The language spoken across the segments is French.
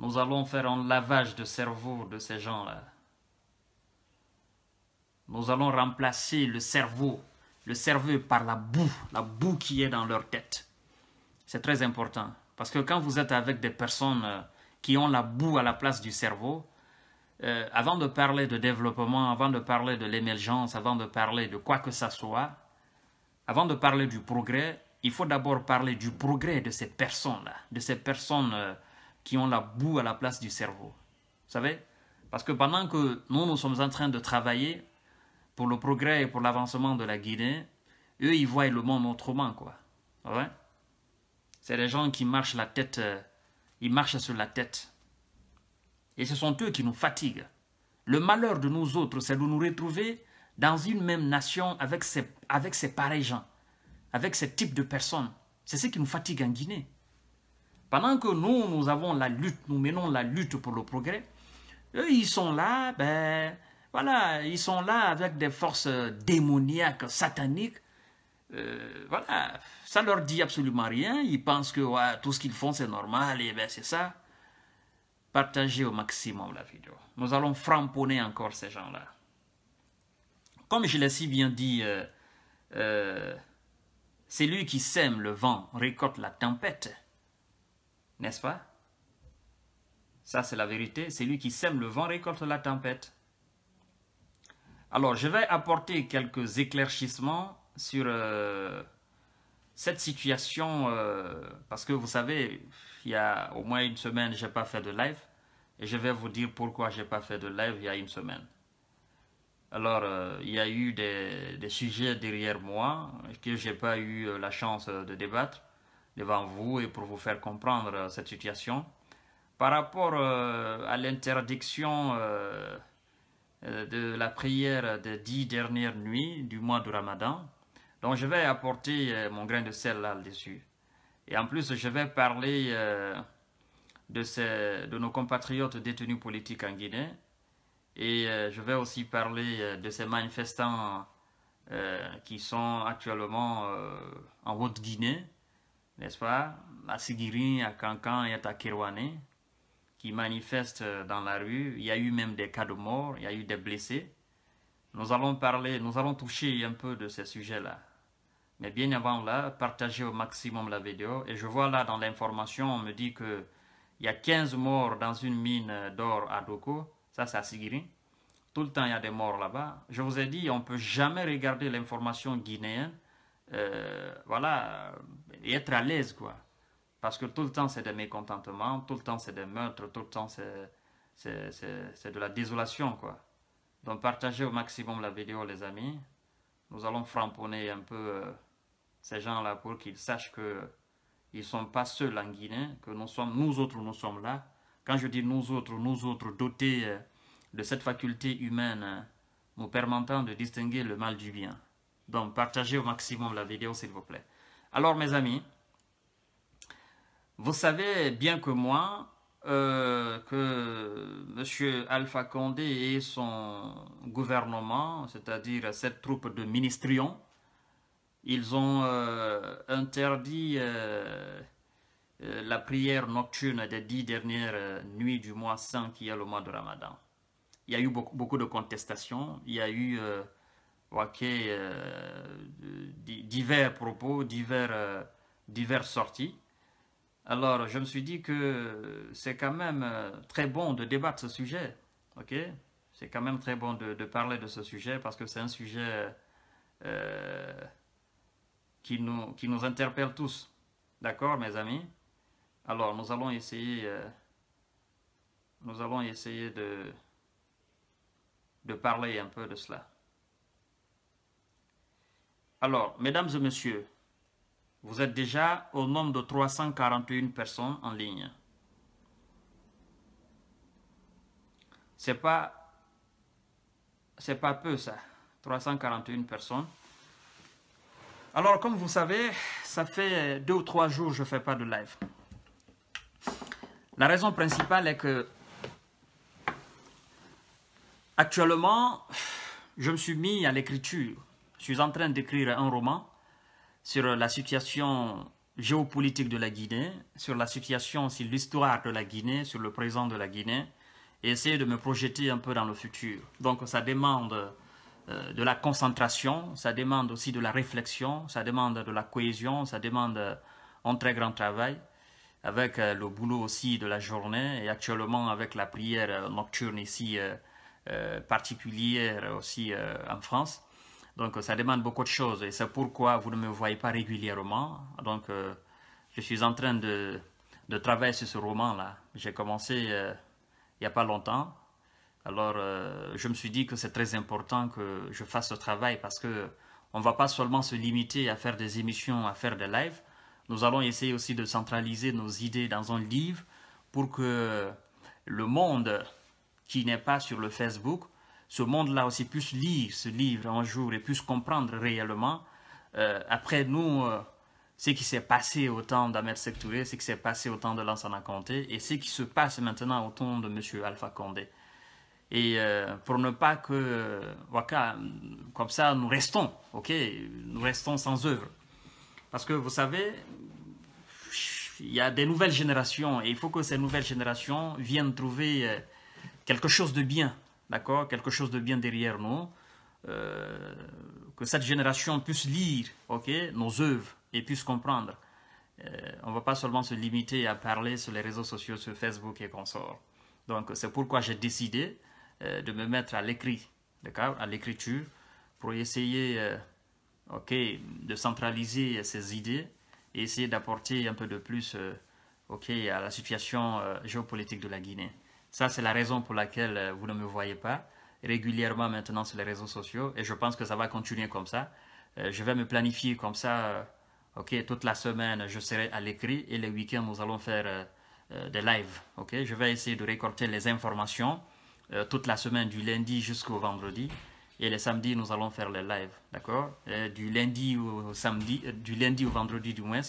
Nous allons faire un lavage de cerveau de ces gens-là. Nous allons remplacer le cerveau, le cerveau par la boue, la boue qui est dans leur tête. C'est très important. Parce que quand vous êtes avec des personnes euh, qui ont la boue à la place du cerveau, euh, avant de parler de développement, avant de parler de l'émergence, avant de parler de quoi que ce soit, avant de parler du progrès, il faut d'abord parler du progrès de ces personnes-là, de ces personnes euh, qui ont la boue à la place du cerveau. Vous savez Parce que pendant que nous, nous sommes en train de travailler pour le progrès et pour l'avancement de la Guinée, eux, ils voient le monde autrement, quoi. Ouais C'est des gens qui marchent la tête, euh, ils marchent sur la tête. Et ce sont eux qui nous fatiguent. Le malheur de nous autres, c'est de nous retrouver dans une même nation avec ces, avec ces pareils gens, avec ces types de personnes. C'est ce qui nous fatigue en Guinée. Pendant que nous, nous avons la lutte, nous menons la lutte pour le progrès, eux, ils sont là, ben, voilà, ils sont là avec des forces démoniaques, sataniques. Euh, voilà, ça leur dit absolument rien. Ils pensent que tout ce qu'ils font, c'est normal, et ben c'est ça. Partagez au maximum la vidéo. Nous allons framponner encore ces gens-là. Comme je l'ai si bien dit, euh, euh, c'est lui qui sème le vent, récolte la tempête. N'est-ce pas Ça, c'est la vérité. c'est lui qui sème le vent récolte la tempête. Alors, je vais apporter quelques éclaircissements sur euh, cette situation, euh, parce que vous savez, il y a au moins une semaine, je n'ai pas fait de live, et je vais vous dire pourquoi je n'ai pas fait de live il y a une semaine. Alors, euh, il y a eu des, des sujets derrière moi que je n'ai pas eu la chance de débattre devant vous et pour vous faire comprendre euh, cette situation. Par rapport euh, à l'interdiction euh, de la prière des dix dernières nuits du mois du Ramadan, donc je vais apporter mon grain de sel là-dessus. Et en plus, je vais parler de, ces, de nos compatriotes détenus politiques en Guinée. Et je vais aussi parler de ces manifestants qui sont actuellement en Haute-Guinée n'est-ce pas À Sigiri, à Kankan et à Kirwane, qui manifestent euh, dans la rue. Il y a eu même des cas de morts, il y a eu des blessés. Nous allons parler, nous allons toucher un peu de ces sujets-là. Mais bien avant là, partagez au maximum la vidéo. Et je vois là dans l'information, on me dit qu'il y a 15 morts dans une mine d'or à Doko. Ça, c'est à Sigiri. Tout le temps, il y a des morts là-bas. Je vous ai dit, on ne peut jamais regarder l'information guinéenne euh, voilà, et être à l'aise, quoi. Parce que tout le temps, c'est des mécontentements, tout le temps, c'est des meurtres, tout le temps, c'est de la désolation, quoi. Donc, partagez au maximum la vidéo, les amis. Nous allons framponner un peu euh, ces gens-là pour qu'ils sachent que ils ne sont pas seuls en Guinée, que nous sommes, nous autres, nous sommes là. Quand je dis nous autres, nous autres, dotés euh, de cette faculté humaine nous permettant de distinguer le mal du bien. Donc, partagez au maximum la vidéo, s'il vous plaît. Alors, mes amis, vous savez bien que moi euh, que M. Alpha Condé et son gouvernement, c'est-à-dire cette troupe de ministrions, ils ont euh, interdit euh, la prière nocturne des dix dernières nuits du mois saint qui est le mois de Ramadan. Il y a eu beaucoup, beaucoup de contestations, il y a eu Ok, euh, divers propos, divers, euh, divers sorties. Alors, je me suis dit que c'est quand même euh, très bon de débattre ce sujet. Ok C'est quand même très bon de, parler de ce sujet parce que c'est un sujet qui, nous, qui nous interpelle tous. D'accord, mes amis Alors, nous allons essayer, nous allons essayer de, de parler un peu de cela. Alors, mesdames et messieurs, vous êtes déjà au nombre de 341 personnes en ligne. C'est pas c'est pas peu ça, 341 personnes. Alors, comme vous savez, ça fait deux ou trois jours que je ne fais pas de live. La raison principale est que actuellement, je me suis mis à l'écriture. Je suis en train d'écrire un roman sur la situation géopolitique de la Guinée, sur la situation, sur l'histoire de la Guinée, sur le présent de la Guinée, et essayer de me projeter un peu dans le futur. Donc ça demande euh, de la concentration, ça demande aussi de la réflexion, ça demande de la cohésion, ça demande un très grand travail, avec euh, le boulot aussi de la journée, et actuellement avec la prière nocturne ici euh, particulière aussi en France. Donc euh, ça demande beaucoup de choses et c'est pourquoi vous ne me voyez pas régulièrement. Donc euh, je suis en train de, de travailler sur ce roman-là. J'ai commencé euh, il n'y a pas longtemps. Alors je me suis dit que c'est très important que je fasse ce travail parce que on va pas seulement se limiter à faire des émissions, à faire des lives. Nous allons essayer aussi de centraliser nos idées dans un livre pour que le monde qui n'est pas sur le Facebook ce monde-là aussi puisse lire ce livre un jour et puisse comprendre réellement, euh, après nous, euh, ce qui s'est passé au temps d'Amer Sektouré, ce qui s'est passé au temps de Lansana Conté et ce qui se passe maintenant au temps de M. Alpha Condé. Et euh, pour ne pas que, Waka, comme ça, nous restons, ok Nous restons sans œuvre. Parce que vous savez, il y a des nouvelles générations et il faut que ces nouvelles générations viennent trouver quelque chose de bien d'accord, quelque chose de bien derrière nous, euh, que cette génération puisse lire, ok, nos œuvres et puisse comprendre. Euh, on ne va pas seulement se limiter à parler sur les réseaux sociaux, sur Facebook et consorts. Donc c'est pourquoi j'ai décidé euh, de me mettre à l'écrit, d'accord, à l'écriture, pour essayer, ok, de centraliser ces idées et essayer d'apporter un peu de plus, ok, à la situation géopolitique de la Guinée. Ça, c'est la raison pour laquelle euh, vous ne me voyez pas régulièrement maintenant sur les réseaux sociaux et je pense que ça va continuer comme ça. Euh, je vais me planifier comme ça. Euh, ok, toute la semaine, je serai à l'écrit et les week-ends, nous allons faire des lives. Ok, je vais essayer de récorder les informations toute la semaine du lundi jusqu'au vendredi. Et le samedi, nous allons faire les lives, d'accord Du lundi au samedi, du lundi au vendredi du moins,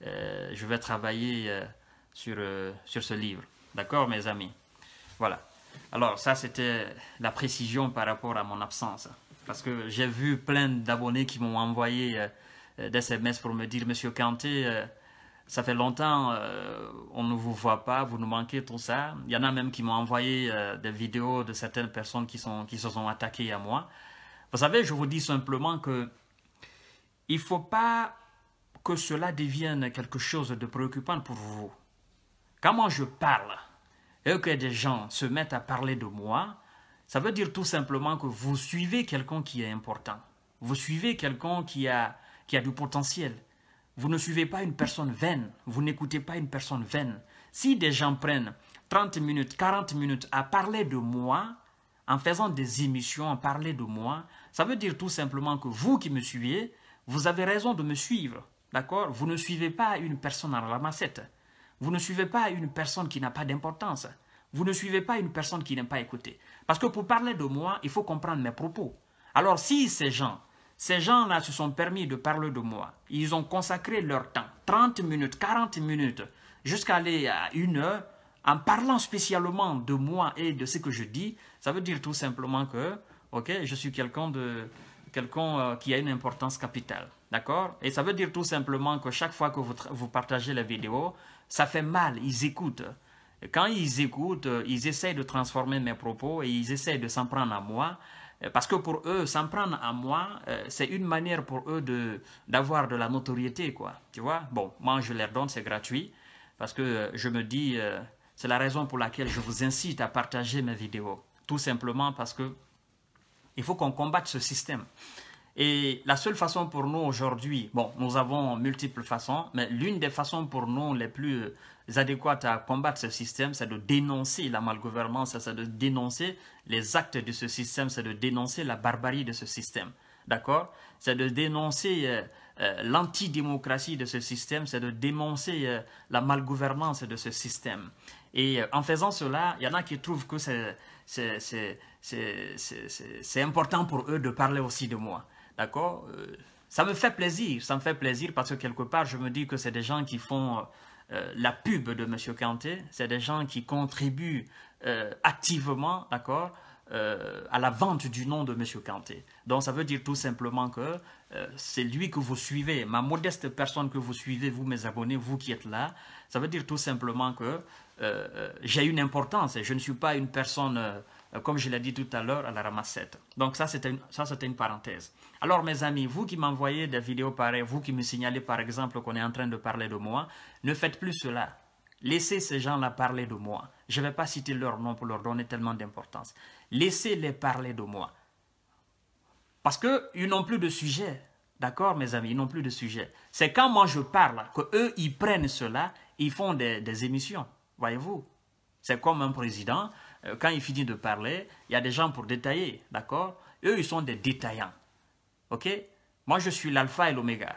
je vais travailler sur ce livre. D'accord, mes amis voilà. Alors ça, c'était la précision par rapport à mon absence. Parce que j'ai vu plein d'abonnés qui m'ont envoyé euh, euh, des SMS pour me dire, Monsieur Kanté, euh, ça fait longtemps, on ne vous voit pas, vous nous manquez, tout ça. Il y en a même qui m'ont envoyé des vidéos de certaines personnes qui, se sont attaquées à moi. Vous savez, je vous dis simplement que il ne faut pas que cela devienne quelque chose de préoccupant pour vous. Quand moi je parle, et que des gens se mettent à parler de moi, ça veut dire tout simplement que vous suivez quelqu'un qui est important. Vous suivez quelqu'un qui a, qui a du potentiel. Vous ne suivez pas une personne vaine. Vous n'écoutez pas une personne vaine. Si des gens prennent 30 minutes, 40 minutes à parler de moi, en faisant des émissions, à parler de moi, ça veut dire tout simplement que vous qui me suivez, vous avez raison de me suivre. D'accord Vous ne suivez pas une personne en ramassette. Vous ne suivez pas une personne qui n'a pas d'importance. Vous ne suivez pas une personne qui n'aime pas écouter. Parce que pour parler de moi, il faut comprendre mes propos. Alors si ces gens, ces gens-là se sont permis de parler de moi, ils ont consacré leur temps, 30 minutes, 40 minutes, jusqu'à aller à une heure, en parlant spécialement de moi et de ce que je dis, ça veut dire tout simplement que, ok, je suis quelqu'un de, quelqu'un euh, qui a une importance capitale. D'accord Et ça veut dire tout simplement que chaque fois que vous, partagez la vidéo, ça fait mal, ils écoutent. quand ils écoutent, euh, ils essayent de transformer mes propos et ils essayent de s'en prendre à moi. Euh, parce que pour eux, s'en prendre à moi, c'est une manière pour eux d'avoir de, la notoriété, quoi. Tu vois Bon, moi, je leur donne, c'est gratuit. Parce que je me dis, c'est la raison pour laquelle je vous incite à partager mes vidéos. Tout simplement parce que il faut qu'on combatte ce système. Et la seule façon pour nous aujourd'hui, bon, nous avons multiples façons, mais l'une des façons pour nous les plus euh, adéquates à combattre ce système, c'est de dénoncer la malgouvernance, c'est de dénoncer les actes de ce système, c'est de dénoncer la barbarie de ce système. D'accord C'est de dénoncer euh, euh, l'antidémocratie de ce système, c'est de dénoncer la malgouvernance de ce système. Et en faisant cela, il y en a qui trouvent que c'est c'est important pour eux de parler aussi de moi. D'accord euh, Ça me fait plaisir, ça me fait plaisir parce que quelque part, je me dis que c'est des gens qui font euh, la pub de M. Kanté, c'est des gens qui contribuent euh, activement, d'accord à la vente du nom de M. Kanté. Donc ça veut dire tout simplement que c'est lui que vous suivez, ma modeste personne que vous suivez, vous mes abonnés, vous qui êtes là. Ça veut dire tout simplement que euh, euh, j'ai une importance et je ne suis pas une personne, euh, comme je l'ai dit tout à l'heure, à la ramassette. Donc ça, c'était une, une, parenthèse. Alors mes amis, vous qui m'envoyez des vidéos pareilles, vous qui me signalez par exemple qu'on est en train de parler de moi, ne faites plus cela. Laissez ces gens-là parler de moi. Je ne vais pas citer leur nom pour leur donner tellement d'importance. Laissez-les parler de moi. Parce qu'ils n'ont plus de sujet. D'accord, mes amis, ils n'ont plus de sujet. C'est quand moi je parle qu'eux, ils prennent cela, ils font des émissions. Voyez-vous C'est comme un président, euh, quand il finit de parler, il y a des gens pour détailler, d'accord Eux, ils sont des détaillants. OK Moi, je suis l'alpha et l'oméga.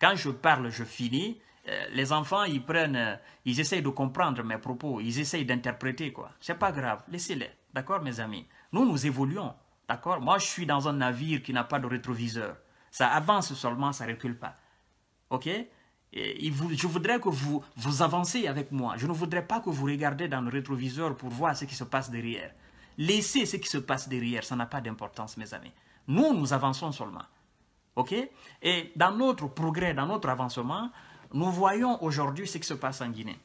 Quand je parle, je finis. Euh, les enfants, ils prennent, euh, ils essayent de comprendre mes propos, ils essayent d'interpréter, quoi. C'est pas grave, laissez-les, d'accord, mes amis Nous, nous évoluons, d'accord Moi, je suis dans un navire qui n'a pas de rétroviseur. Ça avance seulement, ça recule pas. OK je voudrais que vous, vous avancez avec moi. Je ne voudrais pas que vous regardez dans le rétroviseur pour voir ce qui se passe derrière. Laissez ce qui se passe derrière, ça n'a pas d'importance, mes amis. Nous, nous avançons seulement. OK Et dans notre progrès, dans notre avancement, nous voyons aujourd'hui ce qui se passe en Guinée.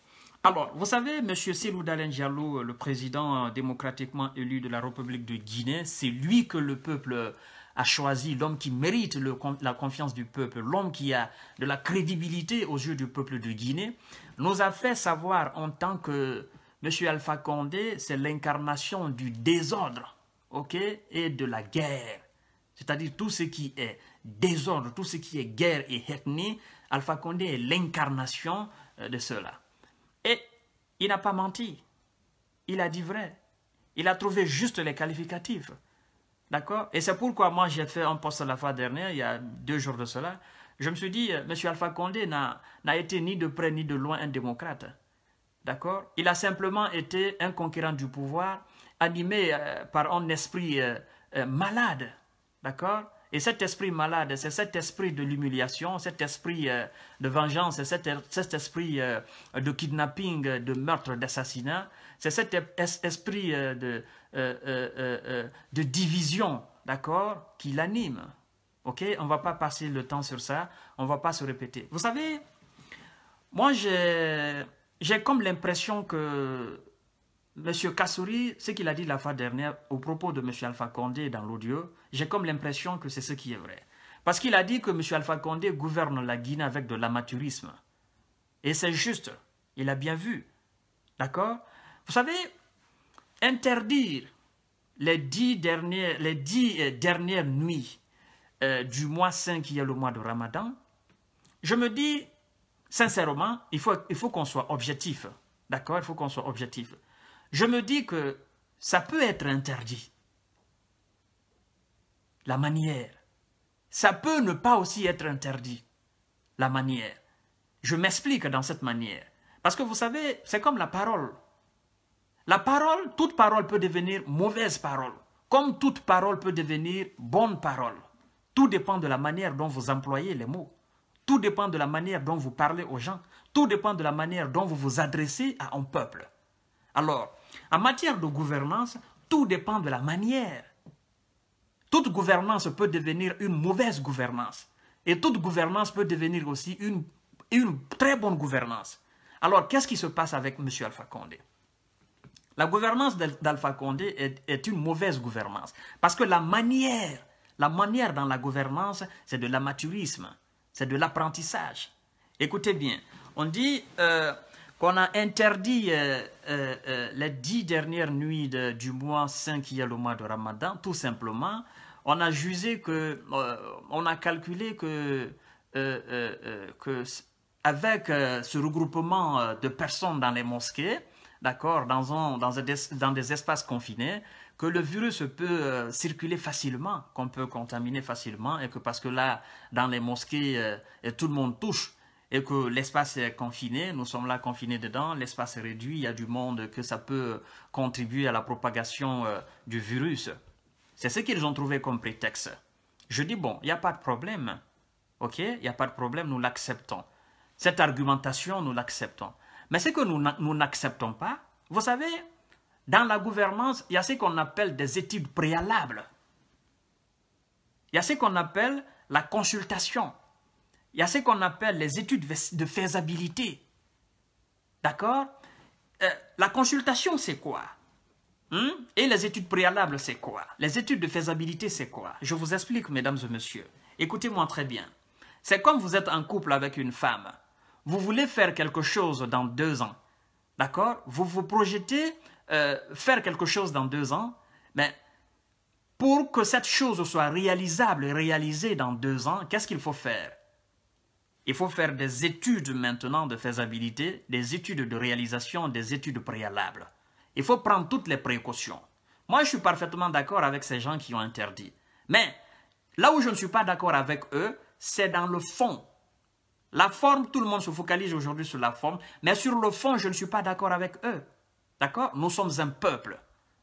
Alors, vous savez, M. Selou Dalen le président euh, démocratiquement élu de la République de Guinée, c'est lui que le peuple a choisi, l'homme qui mérite la confiance du peuple, l'homme qui a de la crédibilité aux yeux du peuple de Guinée, nous a fait savoir en tant que M. Alpha Condé, c'est l'incarnation du désordre et de la guerre. C'est-à-dire tout ce qui est désordre, tout ce qui est guerre et ethnie, Alpha Condé est l'incarnation euh, de cela. Et il n'a pas menti. Il a dit vrai. Il a trouvé juste les qualificatifs. D'accord Et c'est pourquoi moi j'ai fait un poste la fois dernière, il y a deux jours de cela. Je me suis dit, euh, M. Alpha Condé n'a été ni de près ni de loin un démocrate. D'accord Il a simplement été un conquérant du pouvoir, animé euh, par un esprit euh, malade. D'accord Et cet esprit malade, c'est cet esprit de l'humiliation, cet esprit de vengeance, cet, er, cet esprit de kidnapping, de meurtre, d'assassinat, c'est cet esprit euh, euh, euh, de, division, d'accord, qui l'anime. Ok, on ne va pas passer le temps sur ça, on ne va pas se répéter. Vous savez, moi j'ai comme l'impression que M. Kassouri, ce qu'il a dit la fois dernière au propos de M. Alpha Condé dans l'audio, j'ai comme l'impression que c'est ce qui est vrai. Parce qu'il a dit que M. Alpha Condé gouverne la Guinée avec de l'amateurisme. Et c'est juste, il a bien vu. D'accord vous savez, interdire les dix dernières, les euh, dernières nuits euh, du mois saint qui est le mois de Ramadan, je me dis, sincèrement, il faut, il faut qu'on soit objectif. D'accord Il faut qu'on soit objectif. Je me dis que ça peut être interdit. La manière. Ça peut ne pas aussi être interdit. La manière. Je m'explique dans cette manière. Parce que vous savez, c'est comme la parole. La parole, toute parole peut devenir mauvaise parole, comme toute parole peut devenir bonne parole. Tout dépend de la manière dont vous employez les mots. Tout dépend de la manière dont vous parlez aux gens. Tout dépend de la manière dont vous vous adressez à un peuple. Alors, en matière de gouvernance, tout dépend de la manière. Toute gouvernance peut devenir une mauvaise gouvernance. Et toute gouvernance peut devenir aussi une, très bonne gouvernance. Alors, qu'est-ce qui se passe avec M. Alpha Condé la gouvernance d'Alpha Condé est, une mauvaise gouvernance. Parce que la manière, la manière dans la gouvernance, c'est de l'amateurisme, c'est de l'apprentissage. Écoutez bien, on dit euh, qu'on a interdit euh, euh, les dix dernières nuits du mois 5 qui est le mois de Ramadan, tout simplement. On a jugé que, on a calculé que, que avec ce regroupement de personnes dans les mosquées, d'accord, dans, des, espaces confinés, que le virus peut euh, circuler facilement, qu'on peut contaminer facilement, et que parce que là, dans les mosquées, euh, tout le monde touche, et que l'espace est confiné, nous sommes là confinés dedans, l'espace est réduit, il y a du monde, que ça peut contribuer à la propagation euh, du virus. C'est ce qu'ils ont trouvé comme prétexte. Je dis, bon, il n'y a pas de problème, ok, il n'y a pas de problème, nous l'acceptons. Cette argumentation, nous l'acceptons. Mais ce que nous n'acceptons pas, vous savez, dans la gouvernance, il y a ce qu'on appelle des études préalables. Il y a ce qu'on appelle la consultation. Il y a ce qu'on appelle les études de faisabilité. D'accord euh, La consultation, c'est quoi hmm Et les études préalables, c'est quoi Les études de faisabilité, c'est quoi Je vous explique, mesdames et messieurs. Écoutez-moi très bien. C'est comme vous êtes en couple avec une femme. Vous voulez faire quelque chose dans deux ans. D'accord Vous vous projetez euh, faire quelque chose dans deux ans, mais pour que cette chose soit réalisable et réalisée dans deux ans, qu'est-ce qu'il faut faire Il faut faire des études maintenant de faisabilité, des études de réalisation, des études préalables. Il faut prendre toutes les précautions. Moi, je suis parfaitement d'accord avec ces gens qui ont interdit. Mais là où je ne suis pas d'accord avec eux, c'est dans le fond la forme, tout le monde se focalise aujourd'hui sur la forme, mais sur le fond, je ne suis pas d'accord avec eux. D'accord Nous sommes un peuple,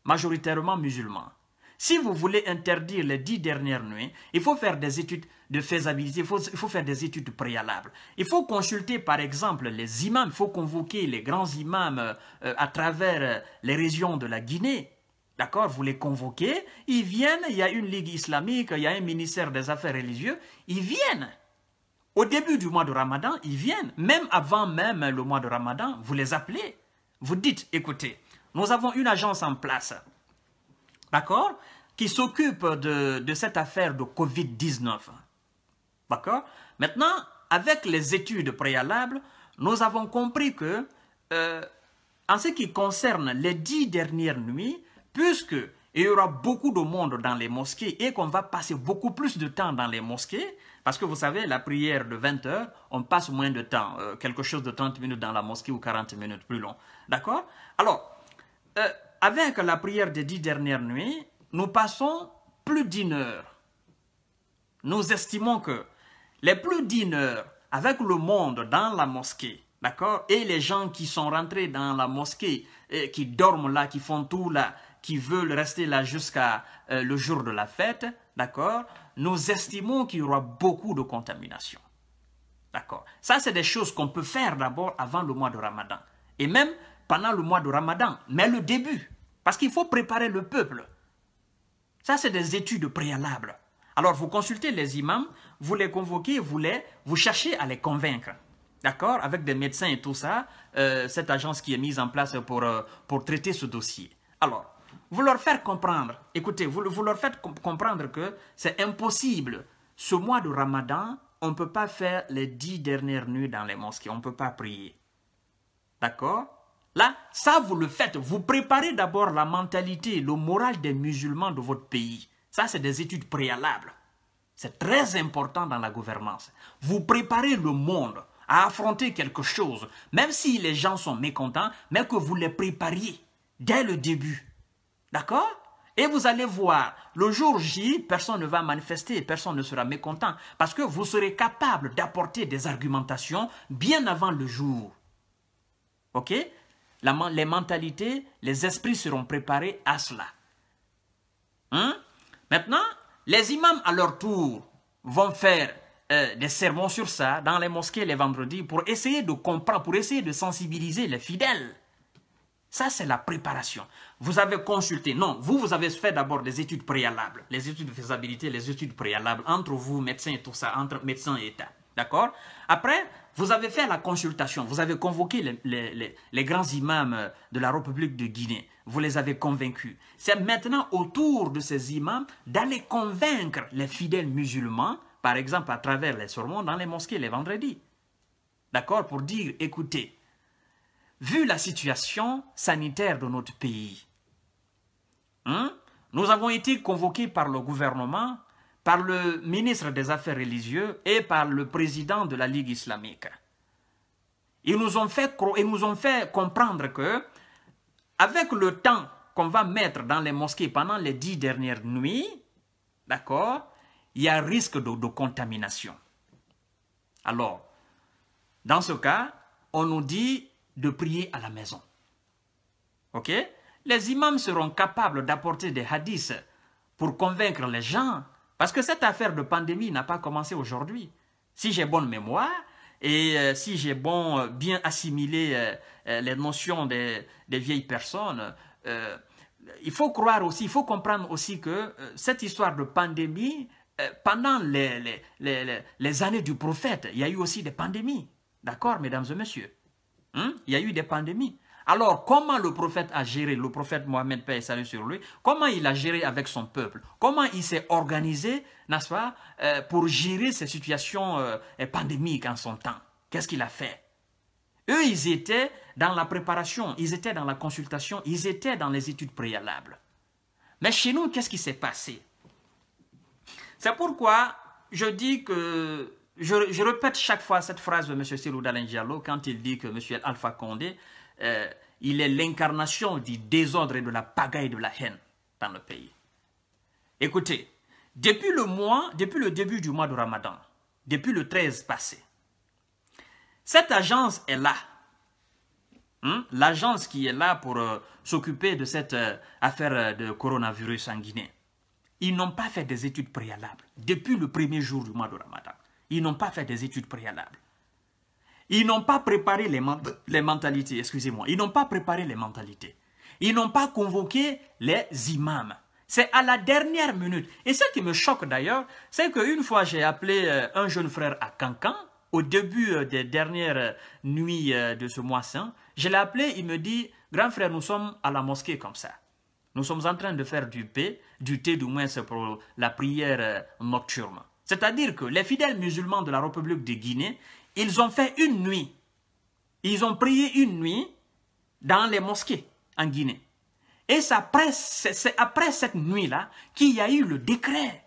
majoritairement musulman. Si vous voulez interdire les dix dernières nuits, il faut faire des études de faisabilité, il faut, faire des études préalables. Il faut consulter par exemple les imams, il faut convoquer les grands imams euh, à travers euh, les régions de la Guinée. D'accord Vous les convoquez, ils viennent, il y a une ligue islamique, il y a un ministère des affaires religieuses, ils viennent. Au début du mois de Ramadan, ils viennent. Même avant même le mois de Ramadan, vous les appelez. Vous dites, écoutez, nous avons une agence en place, d'accord, qui s'occupe de, cette affaire de Covid-19. D'accord Maintenant, avec les études préalables, nous avons compris que, euh, en ce qui concerne les dix dernières nuits, puisque il y aura beaucoup de monde dans les mosquées et qu'on va passer beaucoup plus de temps dans les mosquées, parce que vous savez, la prière de 20 heures, on passe moins de temps, euh, quelque chose de 30 minutes dans la mosquée ou 40 minutes plus long. D'accord Alors, euh, avec la prière des dix dernières nuits, nous passons plus d'une heure. Nous estimons que les plus d'une heure avec le monde dans la mosquée, d'accord Et les gens qui sont rentrés dans la mosquée, qui dorment là, qui font tout là, qui veulent rester là jusqu'à euh, le jour de la fête, d'accord nous estimons qu'il y aura beaucoup de contamination. D'accord Ça, c'est des choses qu'on peut faire d'abord avant le mois de Ramadan. Et même pendant le mois de Ramadan. Mais le début. Parce qu'il faut préparer le peuple. Ça, c'est des études préalables. Alors, vous consultez les imams, vous les convoquez, vous, les, vous cherchez à les convaincre. D'accord Avec des médecins et tout ça, euh, cette agence qui est mise en place pour, euh, pour traiter ce dossier. Alors, vous leur faire comprendre, écoutez, vous, vous leur faites comprendre que c'est impossible. Ce mois de Ramadan, on ne peut pas faire les dix dernières nuits dans les mosquées, on ne peut pas prier. D'accord Là, ça, vous le faites. Vous préparez d'abord la mentalité, le moral des musulmans de votre pays. Ça, c'est des études préalables. C'est très important dans la gouvernance. Vous préparez le monde à affronter quelque chose, même si les gens sont mécontents, mais que vous les prépariez dès le début. D'accord Et vous allez voir, le jour J, personne ne va manifester, personne ne sera mécontent, parce que vous serez capable d'apporter des argumentations bien avant le jour. OK Les mentalités, les esprits seront préparés à cela. Hein Maintenant, les imams, à leur tour, vont faire euh, des sermons sur ça dans les mosquées les vendredis pour essayer de comprendre, pour essayer de sensibiliser les fidèles. Ça, c'est la préparation. Vous avez consulté. Non, vous, vous avez fait d'abord des études préalables. Les études de faisabilité, les études préalables entre vous, médecins et tout ça, entre médecins et État. D'accord Après, vous avez fait la consultation. Vous avez convoqué les, grands imams de la République de Guinée. Vous les avez convaincus. C'est maintenant au tour de ces imams d'aller convaincre les fidèles musulmans, par exemple à travers les sermons dans les mosquées les vendredis. D'accord Pour dire, écoutez, vu la situation sanitaire de notre pays. Hein, nous avons été convoqués par le gouvernement, par le ministre des Affaires religieuses et par le président de la Ligue islamique. Ils nous ont fait, nous ont fait comprendre que, avec le temps qu'on va mettre dans les mosquées pendant les dix dernières nuits, d'accord, il y a risque de contamination. Alors, dans ce cas, on nous dit de prier à la maison. Ok Les imams seront capables d'apporter des hadiths pour convaincre les gens, parce que cette affaire de pandémie n'a pas commencé aujourd'hui. Si j'ai bonne mémoire et euh, si j'ai bon euh, bien assimilé euh, les notions des, vieilles personnes, il faut croire aussi, il faut comprendre aussi que cette histoire de pandémie, pendant les années du prophète, il y a eu aussi des pandémies. D'accord, mesdames et messieurs Hmm? Il y a eu des pandémies. Alors, comment le prophète a géré, le prophète Mohamed, paix et sur lui, comment il a géré avec son peuple Comment il s'est organisé, n'est-ce pas, euh, pour gérer ces situations euh, pandémiques en son temps Qu'est-ce qu'il a fait Eux, ils étaient dans la préparation, ils étaient dans la consultation, ils étaient dans les études préalables. Mais chez nous, qu'est-ce qui s'est passé C'est pourquoi je dis que je, répète chaque fois cette phrase de M. Sirou Diallo quand il dit que M. Alpha Condé, euh, il est l'incarnation du désordre et de la pagaille de la haine dans le pays. Écoutez, depuis le mois, depuis le début du mois de Ramadan, depuis le 13 passé, cette agence est là. Hein? L'agence qui est là pour euh, s'occuper de cette euh, affaire de coronavirus en Guinée. Ils n'ont pas fait des études préalables depuis le premier jour du mois de Ramadan. Ils n'ont pas fait des études préalables. Ils n'ont pas préparé les, mentalités, excusez-moi. Ils n'ont pas préparé les mentalités. Ils n'ont pas convoqué les imams. C'est à la dernière minute. Et ce qui me choque d'ailleurs, c'est qu'une fois j'ai appelé euh, un jeune frère à Cancan, au début euh, des dernières euh, nuits de ce mois saint, je l'ai appelé, il me dit, grand frère, nous sommes à la mosquée comme ça. Nous sommes en train de faire du thé, du thé du moins pour la prière nocturne. C'est-à-dire que les fidèles musulmans de la République de Guinée, ils ont fait une nuit. Ils ont prié une nuit dans les mosquées en Guinée. Et c'est après, cette nuit-là qu'il y a eu le décret.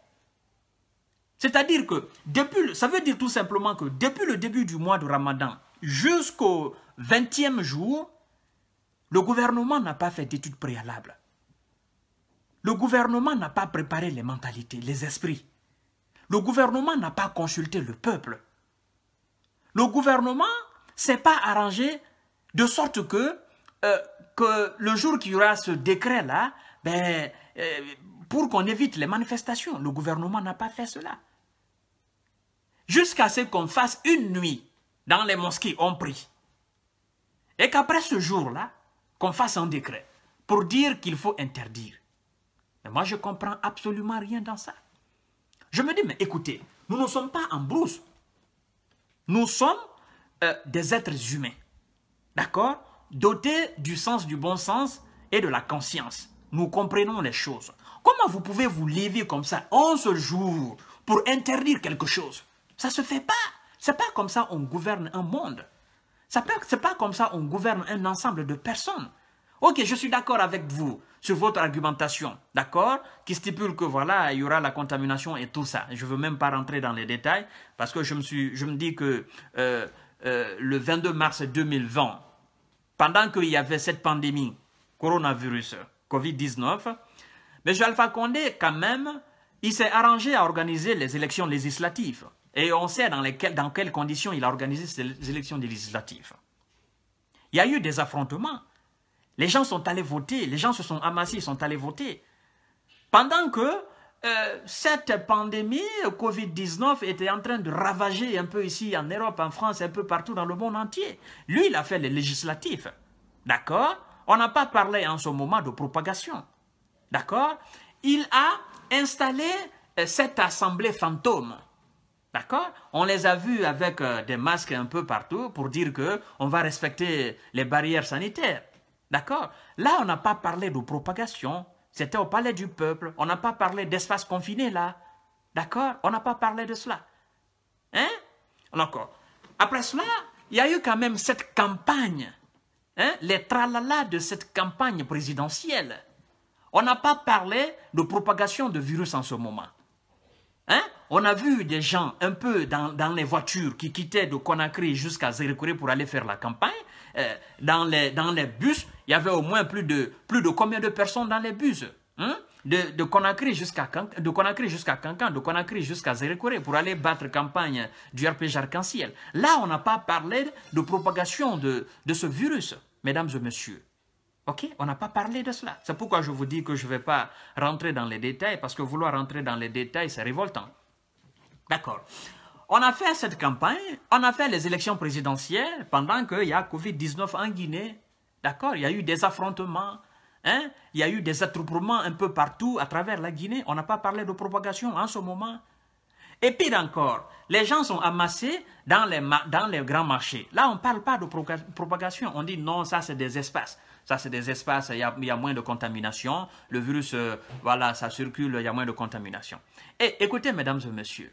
C'est-à-dire que, depuis, ça veut dire tout simplement que depuis le début du mois de Ramadan jusqu'au 20e jour, le gouvernement n'a pas fait d'études préalables. Le gouvernement n'a pas préparé les mentalités, les esprits. Le gouvernement n'a pas consulté le peuple. Le gouvernement s'est pas arrangé de sorte que, euh, que le jour qu'il y aura ce décret-là, ben, euh, pour qu'on évite les manifestations, le gouvernement n'a pas fait cela. Jusqu'à ce qu'on fasse une nuit dans les mosquées, on prie. Et qu'après ce jour-là, qu'on fasse un décret pour dire qu'il faut interdire. Mais moi, je ne comprends absolument rien dans ça. Je me dis, mais écoutez, nous ne sommes pas en brousse. Nous sommes euh, des êtres humains, d'accord Dotés du sens du bon sens et de la conscience. Nous comprenons les choses. Comment vous pouvez vous lever comme ça, 11 jours, pour interdire quelque chose Ça ne se fait pas. n'est pas comme ça on gouverne un monde. Ce n'est pas comme ça on gouverne un ensemble de personnes. Ok, je suis d'accord avec vous sur votre argumentation, d'accord Qui stipule que voilà, il y aura la contamination et tout ça. Je ne veux même pas rentrer dans les détails parce que je me, je me dis que euh, euh, le 22 mars 2020, pendant qu'il y avait cette pandémie, coronavirus, Covid-19, mais Alpha Condé, quand même, il s'est arrangé à organiser les élections législatives. Et on sait dans, dans quelles conditions il a organisé ces élections législatives. Il y a eu des affrontements les gens sont allés voter, les gens se sont amassés, sont allés voter. Pendant que euh, cette pandémie, euh, Covid-19, était en train de ravager un peu ici en Europe, en France, un peu partout dans le monde entier. Lui, il a fait les législatives. D'accord On n'a pas parlé en ce moment de propagation. D'accord Il a installé euh, cette assemblée fantôme. D'accord On les a vus avec des masques un peu partout pour dire qu'on va respecter les barrières sanitaires. D'accord Là, on n'a pas parlé de propagation. C'était au palais du peuple. On n'a pas parlé d'espace confiné, là. D'accord On n'a pas parlé de cela. Hein d'accord Après cela, il y a eu quand même cette campagne. Hein Les tralala de cette campagne présidentielle. On n'a pas parlé de propagation de virus en ce moment. Hein? On a vu des gens un peu dans, les voitures qui quittaient de Conakry jusqu'à Ziguinchor pour aller faire la campagne. Euh, dans, les, bus, il y avait au moins plus de, plus de combien de personnes dans les bus hein? de, Conakry jusqu'à de Conakry jusqu'à Cancan, de Conakry jusqu'à Zérékoré pour aller battre campagne du RPG arc-en-ciel. Là, on n'a pas parlé de propagation de, de ce virus, mesdames et messieurs. Ok On n'a pas parlé de cela. C'est pourquoi je vous dis que je ne vais pas rentrer dans les détails, parce que vouloir rentrer dans les détails, c'est révoltant. D'accord. On a fait cette campagne, on a fait les élections présidentielles pendant qu'il y a Covid-19 en Guinée. D'accord Il y a eu des affrontements, hein il y a eu des attroupements un peu partout à travers la Guinée. On n'a pas parlé de propagation en ce moment. Et pire encore, les gens sont amassés dans les, dans les grands marchés. Là, on ne parle pas de propagation. On dit non, ça c'est des espaces. Ça c'est des espaces, il y, a, moins de contamination. Le virus, euh, voilà, ça circule, il y a moins de contamination. Et écoutez, mesdames et messieurs,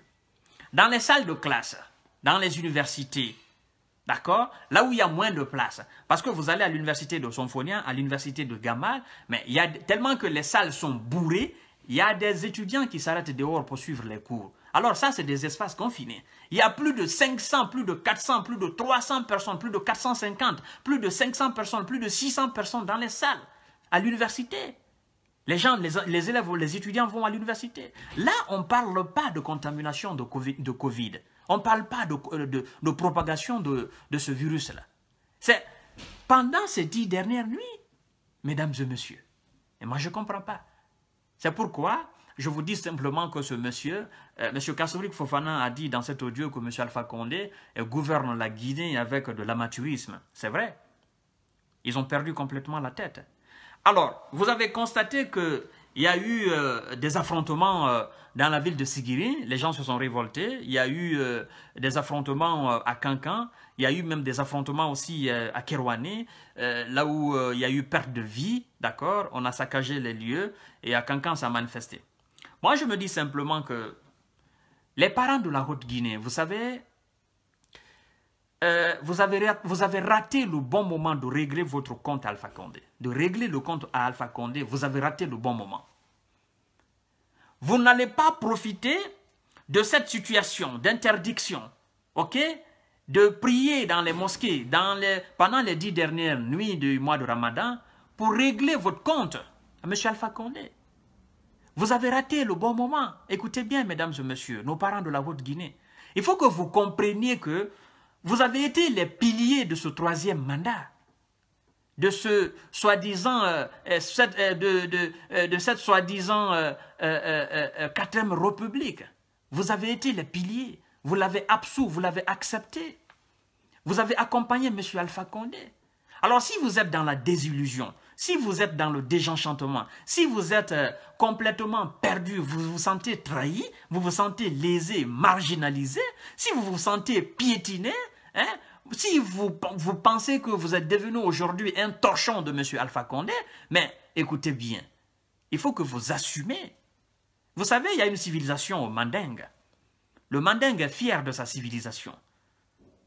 dans les salles de classe, dans les universités, D'accord Là où il y a moins de place. Parce que vous allez à l'université de Sonfonia, à l'université de Gamal, mais il y a tellement que les salles sont bourrées, il y a des étudiants qui s'arrêtent dehors pour suivre les cours. Alors ça, c'est des espaces confinés. Il y a plus de 500, plus de 400, plus de 300 personnes, plus de 450, plus de 500 personnes, plus de 600 personnes dans les salles, à l'université. Les, gens, les, élèves, les étudiants vont à l'université. Là, on ne parle pas de contamination de COVID. On ne parle pas de, euh, propagation de, ce virus-là. C'est pendant ces dix dernières nuits, mesdames et messieurs. Et moi, je ne comprends pas. C'est pourquoi je vous dis simplement que ce monsieur, euh, M. monsieur Fofana a dit dans cet audio que M. Alpha Condé euh, gouverne la Guinée avec de l'amateurisme. C'est vrai. Ils ont perdu complètement la tête. Alors, vous avez constaté qu'il y a eu euh, des affrontements euh, dans la ville de Sigiri. Les gens se sont révoltés. Il y a eu euh, des affrontements à Cancan. Il y a eu même des affrontements aussi à Kerouané, là où il y a eu perte de vie, d'accord On a saccagé les lieux et à Cancan, ça a manifesté. Moi, je me dis simplement que les parents de la route guinée vous savez, euh, vous, avez, raté le bon moment de régler votre compte à Alpha Condé. De régler le compte à Alpha Condé, vous avez raté le bon moment. Vous n'allez pas profiter de cette situation d'interdiction, ok de prier dans les mosquées dans pendant les dix dernières nuits du mois de Ramadan pour régler votre compte à M. Alpha Condé. Vous avez raté le bon moment. Écoutez bien, mesdames et messieurs, nos parents de la Haute-Guinée. Il faut que vous compreniez que vous avez été les piliers de ce troisième mandat, de ce soi-disant, euh, euh, euh, de, cette soi-disant quatrième république. Vous avez été les piliers. Vous l'avez absous, vous l'avez accepté. Vous avez accompagné M. Alpha Condé. Alors si vous êtes dans la désillusion, si vous êtes dans le désenchantement, si vous êtes complètement perdu, vous vous sentez trahi, vous vous sentez lésé, marginalisé, si vous vous sentez piétiné, Hein? si vous, vous pensez que vous êtes devenu aujourd'hui un torchon de M. Alpha Condé, mais écoutez bien, il faut que vous assumiez. Vous savez, il y a une civilisation au Mandingue. Le Mandingue est fier de sa civilisation.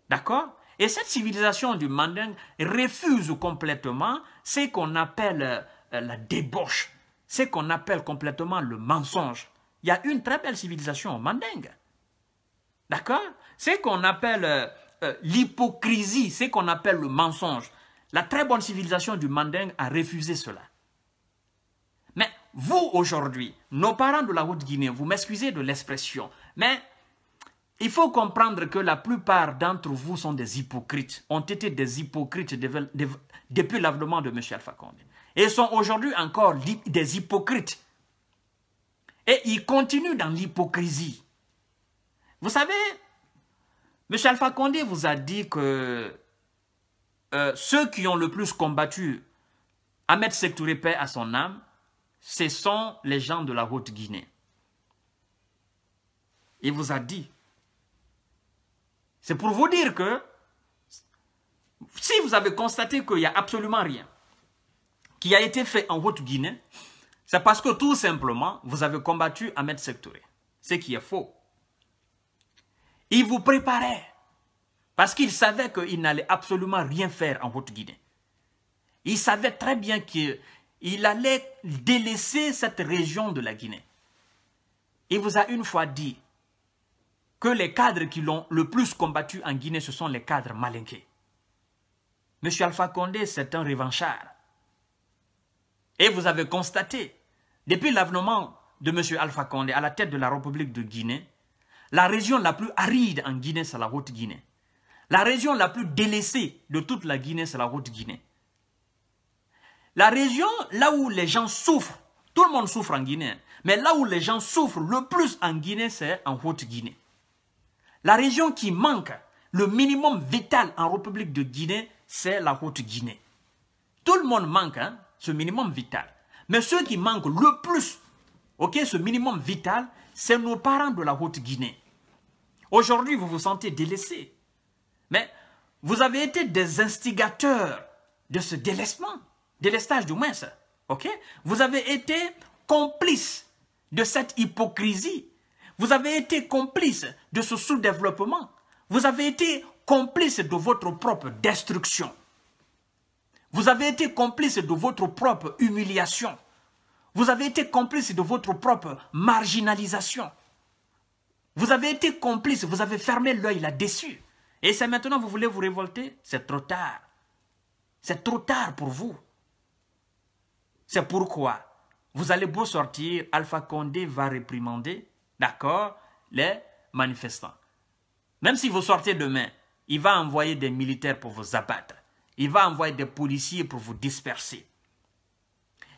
D'accord Et cette civilisation du Mandingue refuse complètement ce qu'on appelle euh, la débauche, ce qu'on appelle complètement le mensonge. Il y a une très belle civilisation au Mandingue. D'accord C'est qu'on appelle euh, euh, l'hypocrisie, c'est qu'on appelle le mensonge. La très bonne civilisation du Manding a refusé cela. Mais vous, aujourd'hui, nos parents de la Haute-Guinée, vous m'excusez de l'expression, mais il faut comprendre que la plupart d'entre vous sont des hypocrites, ont été des hypocrites depuis l'avènement de Alpha Condé Et sont aujourd'hui encore des hypocrites. Et ils continuent dans l'hypocrisie. Vous savez, M. Alpha Condé vous a dit que euh, ceux qui ont le plus combattu Ahmed Sectoré paix à son âme, ce sont les gens de la Haute-Guinée. Il vous a dit. C'est pour vous dire que si vous avez constaté qu'il n'y a absolument rien qui a été fait en Haute-Guinée, c'est parce que tout simplement, vous avez combattu Ahmed Sektouré. Ce qui est faux. Il vous préparait. Parce qu'il savait qu'il n'allait absolument rien faire en Haute-Guinée. Il savait très bien qu'il allait délaisser cette région de la Guinée. Il vous a une fois dit que les cadres qui l'ont le plus combattu en Guinée, ce sont les cadres malinqués. Monsieur Alpha Condé, c'est un revanchard. Et vous avez constaté, depuis l'avenement de Monsieur Alpha Condé à la tête de la République de Guinée, la région la plus aride en Guinée, c'est la haute Guinée. La région la plus délaissée de toute la Guinée, c'est la haute Guinée. La région là où les gens souffrent, tout le monde souffre en Guinée, mais là où les gens souffrent le plus en Guinée, c'est en haute Guinée. La région qui manque le minimum vital en République de Guinée, c'est la haute Guinée. Tout le monde manque hein, ce minimum vital. Mais ceux qui manquent le plus, ok, ce minimum vital, c'est nos parents de la Haute-Guinée. Aujourd'hui, vous vous sentez délaissé. Mais vous avez été des instigateurs de ce délaissement, délestage du moins. ok Vous avez été complices de cette hypocrisie. Vous avez été complices de ce sous-développement. Vous avez été complices de votre propre destruction. Vous avez été complices de votre propre humiliation. Vous avez été complice de votre propre marginalisation. Vous avez été complice, vous avez fermé l'œil là-dessus. Et c'est maintenant vous voulez vous révolter, c'est trop tard. C'est trop tard pour vous. C'est pourquoi vous allez beau sortir, Alpha Condé va réprimander, d'accord, les manifestants. Même si vous sortez demain, il va envoyer des militaires pour vous abattre. Il va envoyer des policiers pour vous disperser.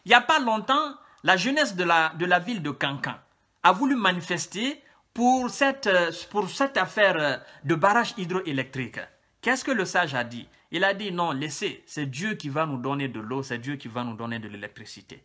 Il n'y a pas longtemps, la jeunesse de la, ville de Cancan a voulu manifester pour cette, pour cette affaire de barrage hydroélectrique. Qu'est-ce que le sage a dit Il a dit non, laissez, c'est Dieu qui va nous donner de l'eau, c'est Dieu qui va nous donner de l'électricité.